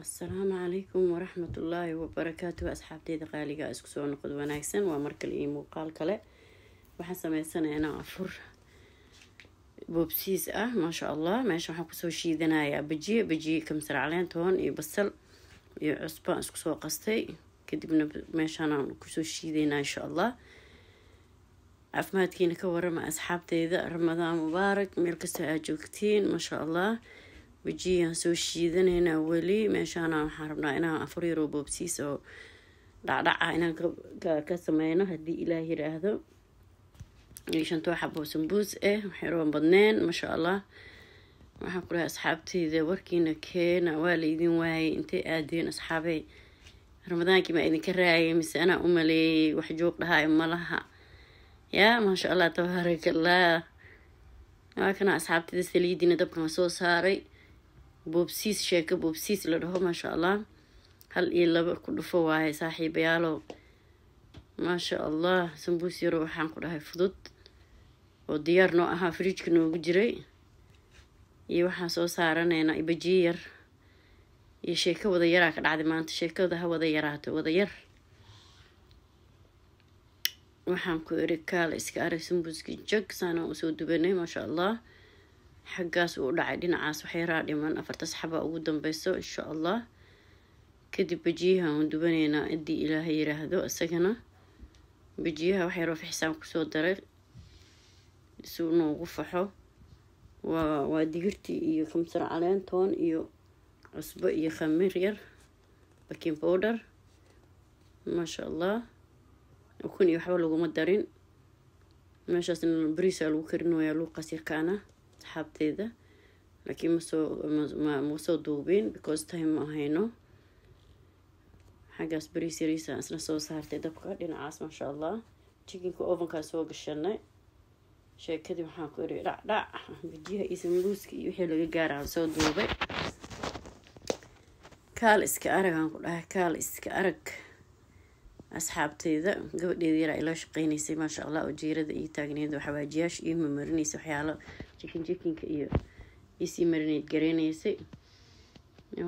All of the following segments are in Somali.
asalaamu calaykum waraxmat ullaahi wabarakaatu asxaabteyda qaaliga ah isku soo noqod wanaagsan waa markale iyo muuqaal kale waxaan sameysanaynaa afur boobsiis ah maasha allah meesha waxaan kusoo shiidanayaa bajiye bajiye kamsar caleen toon iyo basal iyo cusbaan isku soo qastay kadibna meeshaanaan kusoo shiidaynaa insha allah caafimaadkiina ka warama asxaabteyda ramadaan mubaarak meel kastoo aad joogtiin maasha allah wejiyaan soo shiidanaynaa weli meeshaana waxaan rabnaa inaan afar yaroo boobsiis oo dhacdhaca ah inaan ka sameyno haddii ilaah yiraahdo iyo shanto xabo sambuus ah eh, waxyaroan badneen maasha allah waxaan ku dhahay asxaabteyda warkiina keena waa la idin waayay intay aadeen asxaabee ramadaankii maa idinka raayay mise anaa u maleeyay wax joog dhahaay malaha yaa maasha allah tabaarakallah waa kana asxaabteyda saliidiina dabkan soo saaray boobsiis sheeko boobsiis la dhaho maasha allah hal iyo laba ku dhufo waaye saaxiibayaalow maasha allah sambuus yaro waxaan ku dhahay fudud oo diyaar noo ahaa frijka noogu jiray iyo waxaan soo saaraneynaa ibajiye yar iyo sheeko wada yaraa ka dhacday maanta sheekada ha wada yaraato wada yar waxaan ku iri kaala iska arag sambuuskii jog saana usoo dubanay maasha allah xaggaas uu dhacay dhinacaas waxyaraa dhiman afarta saxabaa ah. ugu dambeyso insha allah kadib bejiyaha aan dubanaynaa haddii ilaahay yiraahdo isagana bejiyaha wax yaroo kusoo daray si inuu faxo waa waa digirtii iyo kamsar caleen toon iyo cusbo iyo khamir yar baking bowder maasha allah ukun iyo waxba laguma darin meeshaasna bariisa lagu karinaya luuqas yakaana asxaabteyda laakiin masoo soo duubin because time ma ahayno xaggaas bariis yariisa isna soo saartay dabka dhinacaas maasha allah jikinka ovenkaa soo gashanay sheekadii waxaan ku iri dhacdhac bijiyaha iyo iyo wixii laga gaaraan soo duubay kaal iska aragaan ku dhahay kaal iska arag asxaabteeda gabadheeda yara ay la shaqeynaysay maasha allah oo jeerada iyo taagneeda xawaajiyaasha iyo mamarinaysa waxyaalo jikin jikinka iyo isii marineyd gareynaysay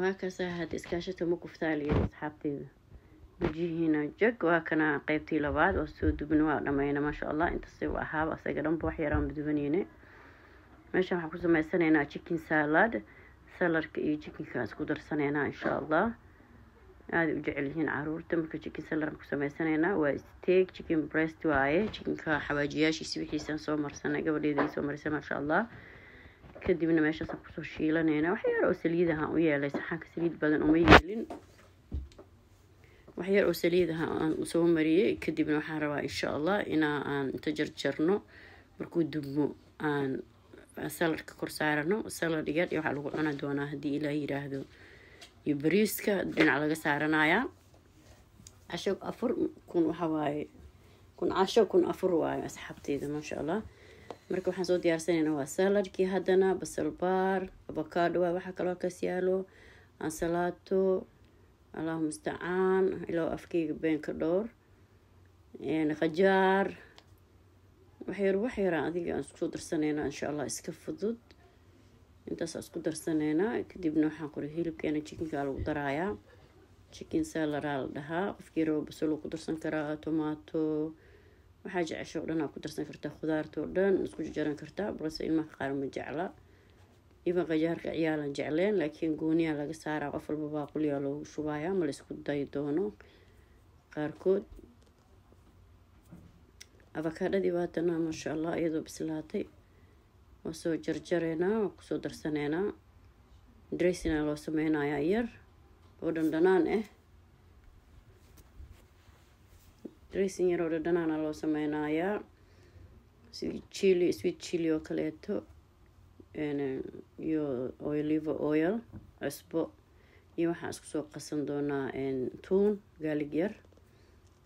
waa kaasaa hadda iskaashata mukuftaaliya asxaabteyda wajihiina jag waa kana qeybtii labaad oo soo dubna waa dhameyna maasha allah intasiu ahaaba asaga dhanba waxyaraanba dubaneyna meeshan waxaan ku sameysanaynaa jikin salad salarka iyo jikinkaan isku darsaneynaa insha allah aaday u jecel yihiin caruurta marka chicken salar ku samaysanaynaa waa steeg chicken brest waaye chickenka xawaajiyaashiisi wixiisaan soo marsanay gabadheeda soo marisay maasha allah kadibna meeshaasaan kusoo shiilanayna waxyar oo saliidaha u yeelay saxaanka saliid badan uma yeelin waxyar oo saliidaha aan soo mariyey kadibna waxaan rabaa insha allah inaan inta jarjarno markuu dubmo aan salarka kor saarano salad igadhi waxaa lagu cuna doonaa haddii ilaah yiraahdo iyo bariiska dhinac laga saaranayaa casho afur kun waxawaaye kun casho kun afur waayo asxaabteyda maasha allah marka waxaan soo diyaarsanayna waa saladkii haddana basalbaar abakaadho waa waxaa kaloo kaas yaalo ansalaato allahu mustacaan ilaa afkeyga been ka dhowr qajaar waxyar waxyaraa adiga aan isku soo darsanayna insha allah iska fudud intaasa isku darsaneynaa kadibna waxaan qori hilibkeena jikinkaa lagu darayaa jikin salaraa la dhahaa qofkii rabo basal ku darsan karaa tomaato waxaa jecesho o dhan ku darsan kartaa khudaarta oo dhan isku jajaran kartaa balse ilmaha qaar ma jecla iban qajaarka ciyaalan jecleen laakiin gooniyaa laga saaraa qof walba baaqulyaa loogu shubaayaa ma laisku dayi doono qaarkood afakaadhadii baatana maasha allah iyadoo bislaatay waa soo jarjareynaa waa kusoo darsaneynaa dressina loo sameynayaa yar oo dhandhanaan ah eh? dressing yar oo dhandhanaana loo sameynayaa sidii chili sweet chili oo kaleeto iyo uh, olive oil cusbo iyo waxaan iskusoo qasan doonaa tuun gaalig yar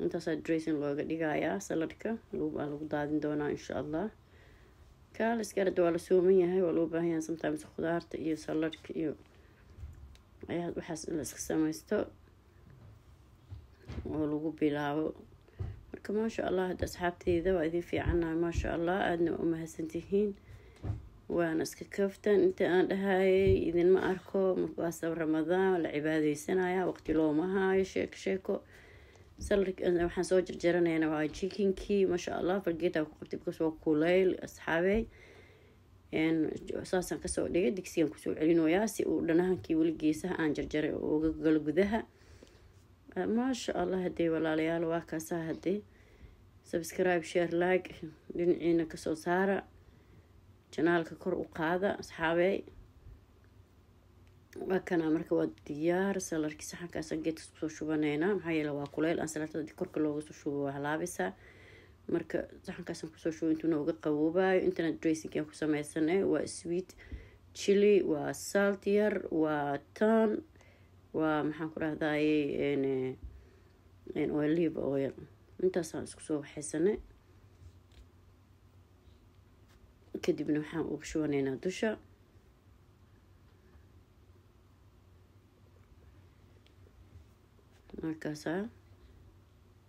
intaasaa dressing looga dhigayaa saladhka lagu daadin doonaa insha allah kaaliskana waa la sooman yahay waa loo baahan yahay sometimes khudaarta iyo saladhka iyo waxaas in la iska sameysto oo lagu bilaabo marka maasha allah hadda asxaabteyda waa idin fiicana maasha allah aadna waa umahadsantihiin waana iska kaftan inta aan dhahayay idinma arko waa ramadaan la cibaadeysanaya waqti looma hayo sheeko sheeko waxaan soo jarjaranayna waa chickenkii maasha allah fargeetaan ku qabtay bcas waa kuleyl asxaabey saasaan kasoo dhigay digsigaan kusoo celinoyaa si uu dhanahankii weli geesaha aan jarjaray oo uga galo gudaha maasha allah hadee walaalayaal waa kaasaa hadee subscribe share like dhinaciina kasoo saara janaalka kor u qaada asxaabey wakana marka waa diyaar salarki saxankaas geedka geedkas kusoo shubaneynaa maxaa yeele waa kuleyl aan salaatada korka loogasoo shubo waa halaabisaa marka saxankaasaan kusoo shubo intuuna uga qaboobayo internet dressing aan ku sameysanay waa sweet chili waa saalt yar waa tan waa maxaan ku dhahdaye olive oil intaasaan isku soo waxeysanay kadibna waxaan uga shubaneynaa dusha halkaasaa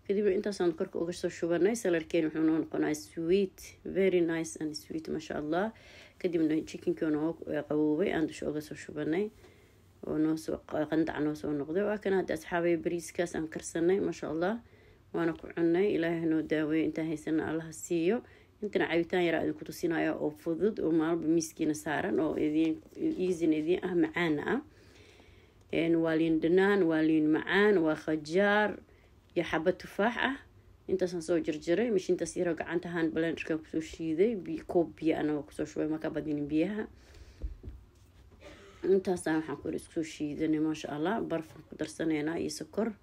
kadib intaasaan korka uga soo shubanay saladkeeni wuxuu noo noqonaa sweet very nice and sweet maasha allah kadibna chickinkii noo qaboobay aan dusha uga soo shubanay oo noosoo qandac noo soo noqday waa kana hadda asxaabay bariiskaas aan karsanay maasha allah waana ku cunnay ilaahay noo daaweeyo intaan haysana allaha siiyo intana cabitaan yaraa idinku tusinaya oo fudud oo maalba miiskiina saaran oo idin easina idiin ah macaana ah waa liin dhanaan waa liin macaan waa khajaar iyo xaba tufaax ah intaasaan soo jarjaray mashiintaas yaroo gacantahaan balenderka kusoo shiiday koob biyo anagoo kusoo shubay maka badinin biyaha intaasaan waxaan ku iskusoo shiidanay maasha allah barfaan ku darsanaynaa iyo sokor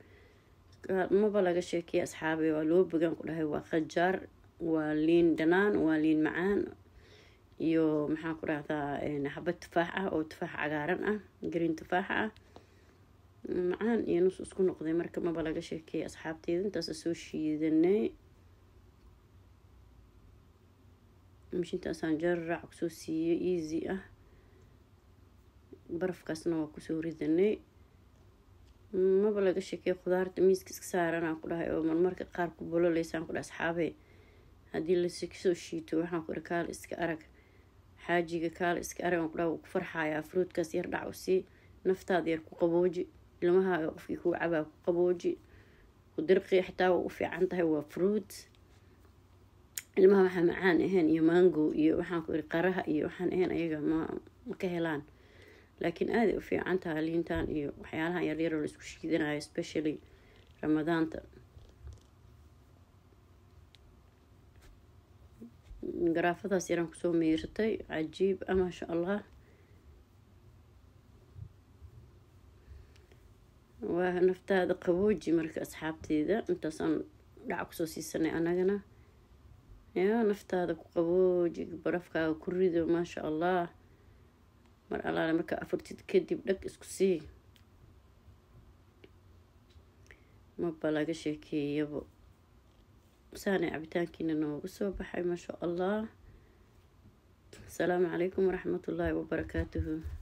maba laga sheekaya asxaabe waa loo bogaan ku dhahay waa khajaar waa liin dhanaan waa liin macaan iyo maxaan ku dhahdaa xaba tufaax ah oo tufaax cagaaran ah green tufaax ah macaan iyo nus isku noqday marka maba laga sheekeeyay asxaabteeda intaasa soo shiidanay mishintaasaan jaraac kusoo siiyey easy ah barafkaasna waa kusoo ridanay maba laga sheekey khudaarta miiska iska saaranaan ku dhahay oo marmarka qaar ku bololeysaan ku dhahay asxaabe haddii lasoo shiito waxaan ku ihi kaal iska arag xaajiga kaal iska arag aan ku dhaha wuu ku farxaayaa fruudkaas yar dhac u sii yar ku qabooji ilmaha qofkii kuu cabaa ku qabooji qudirqii xitaa waa u fiican tahay waa fruit ilmaha waxaa macaan ahayn iyo mango iyo waxaan ku iri qaraha iyo waxaan ahayn ayaga ma ma ka helaan laakiin aaday u fiican tahay liintan iyo waxyaalahan yaryaroo laisku shiidanayo especially ramadaanta garaafadaas yaran kusoo meyrsatay cajiib ah maasha allah waa naftaada qabooji marka asxaabteeda intaasaan dhaca kusoo siisanay anagana ya naftaada ku qabooji barafkaaga ku rido maasha allah mar alaale markaa afurtid kadib dhag isku sii maba laga sheekeeyabo saanay cabitaankiina noogu soo baxay maasha allah asalaamu calaykum waraxmatullaahi wabarakaatuhu